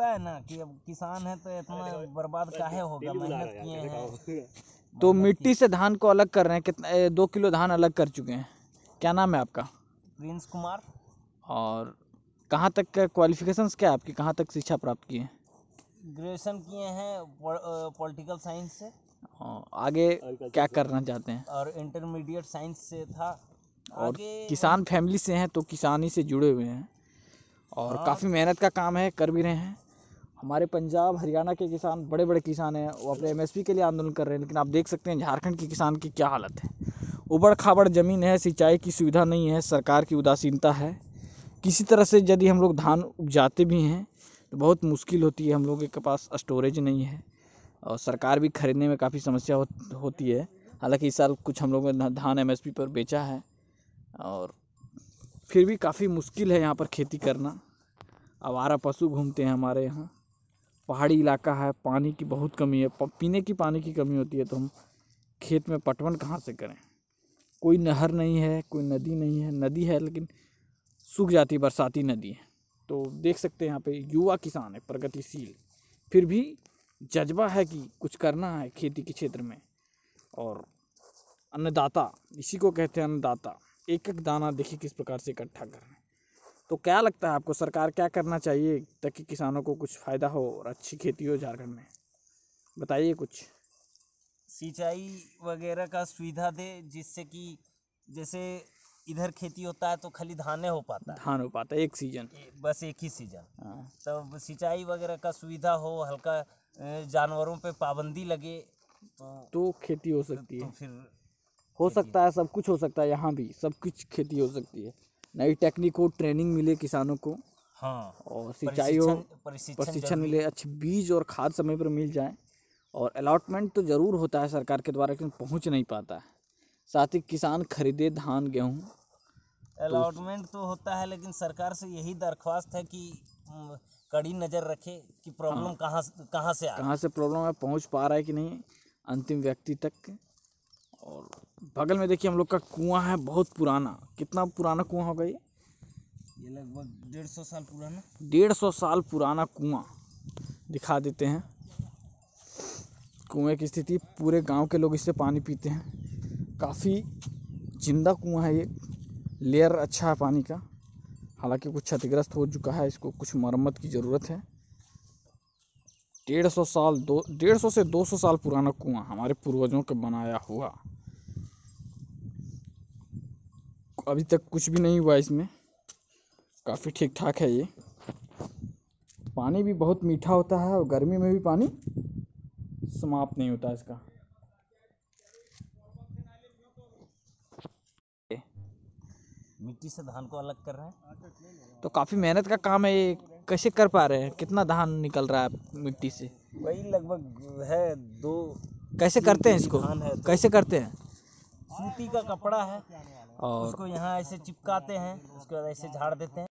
लगता है ना कि अब किसान है तो इतना बर्बाद काहे होगा मेहनत किए हैं तो मिट्टी से धान को अलग कर रहे हैं कितना दो किलो धान अलग कर चुके हैं क्या नाम है आपका प्रिंस कुमार और कहाँ तक क्वालिफिकेशन क्या है आपकी कहाँ तक शिक्षा प्राप्त की है ग्रेजुएशन किए हैं पॉलिटिकल साइंस से आगे क्या करना चाहते हैं और इंटरमीडिएट साइंस से था और किसान फैमिली से हैं तो किसानी से जुड़े हुए हैं और हाँ। काफ़ी मेहनत का काम है कर भी रहे हैं हमारे पंजाब हरियाणा के किसान बड़े बड़े किसान हैं वो अपने एम के लिए आंदोलन कर रहे हैं लेकिन आप देख सकते हैं झारखंड के किसान की क्या हालत है उबड़ खाबड़ ज़मीन है सिंचाई की सुविधा नहीं है सरकार की उदासीनता है किसी तरह से यदि हम लोग धान उपजाते भी हैं तो बहुत मुश्किल होती है हम लोगों के पास स्टोरेज नहीं है और सरकार भी खरीदने में काफ़ी समस्या हो, होती है हालांकि इस साल कुछ हम लोगों ने धान एम पर बेचा है और फिर भी काफ़ी मुश्किल है यहाँ पर खेती करना आवारा पशु घूमते हैं हमारे यहाँ पहाड़ी इलाका है पानी की बहुत कमी है पीने की पानी की कमी होती है तो हम खेत में पटवन कहाँ से करें कोई नहर नहीं है कोई नदी नहीं है नदी है लेकिन सूख जाती बरसाती नदी है तो देख सकते हैं यहाँ पे युवा किसान है प्रगतिशील फिर भी जज्बा है कि कुछ करना है खेती के क्षेत्र में और अन्नदाता इसी को कहते हैं अन्नदाता एक एक दाना देखिए किस प्रकार से इकट्ठा कर रहे हैं तो क्या लगता है आपको सरकार क्या करना चाहिए ताकि किसानों को कुछ फ़ायदा हो और अच्छी खेती हो झारखंड में बताइए कुछ सिंचाई वगैरह का सुविधा दे जिससे कि जैसे इधर खेती होता है तो खाली धान हो पाता है धान हो पाता है एक सीजन बस एक ही सीजन हाँ। तब सिंचाई वगैरह का सुविधा हो हल्का जानवरों पे पाबंदी लगे तो तो खेती हो सकती तो है तो फिर हो सकता है सब कुछ हो सकता है यहाँ भी सब कुछ खेती हो सकती है नई टेक्निक हो ट्रेनिंग मिले किसानों को हाँ और सिंचाई हो प्रशिक्षण मिले अच्छे बीज और खाद समय पर मिल जाए और अलाटमेंट तो ज़रूर होता है सरकार के द्वारा लेकिन पहुँच नहीं पाता है साथ ही किसान खरीदे धान गेहूँ अलाटमेंट तो, तो होता है लेकिन सरकार से यही दरख्वास्त है कि कड़ी नज़र रखे कि प्रॉब्लम कहाँ कहाँ से कहाँ से प्रॉब्लम है पहुँच पा रहा है कि नहीं अंतिम व्यक्ति तक और बगल में देखिए हम लोग का कुआं है बहुत पुराना कितना पुराना कुआं होगा ये ये लगभग डेढ़ सौ साल पुराना डेढ़ सौ साल पुराना कुआं दिखा देते हैं कुएं की स्थिति पूरे गांव के लोग इससे पानी पीते हैं काफ़ी जिंदा कुआं है ये लेयर अच्छा है पानी का हालांकि कुछ क्षतिग्रस्त हो चुका है इसको कुछ मरम्मत की ज़रूरत है डेढ़ सौ साल दो डेढ़ सौ से दो सौ साल पुराना कुआं हमारे पूर्वजों के बनाया हुआ अभी तक कुछ भी नहीं हुआ इसमें काफ़ी ठीक ठाक है ये पानी भी बहुत मीठा होता है और गर्मी में भी पानी समाप्त नहीं होता इसका मिट्टी से धान को अलग कर रहे हैं तो काफ़ी मेहनत का काम है ये कैसे कर पा रहे हैं कितना धान निकल रहा है मिट्टी से वही लगभग है दो कैसे करते हैं इसको है तो। कैसे करते हैं सूती का कपड़ा है और उसको यहाँ ऐसे चिपकाते हैं उसके बाद ऐसे झाड़ देते हैं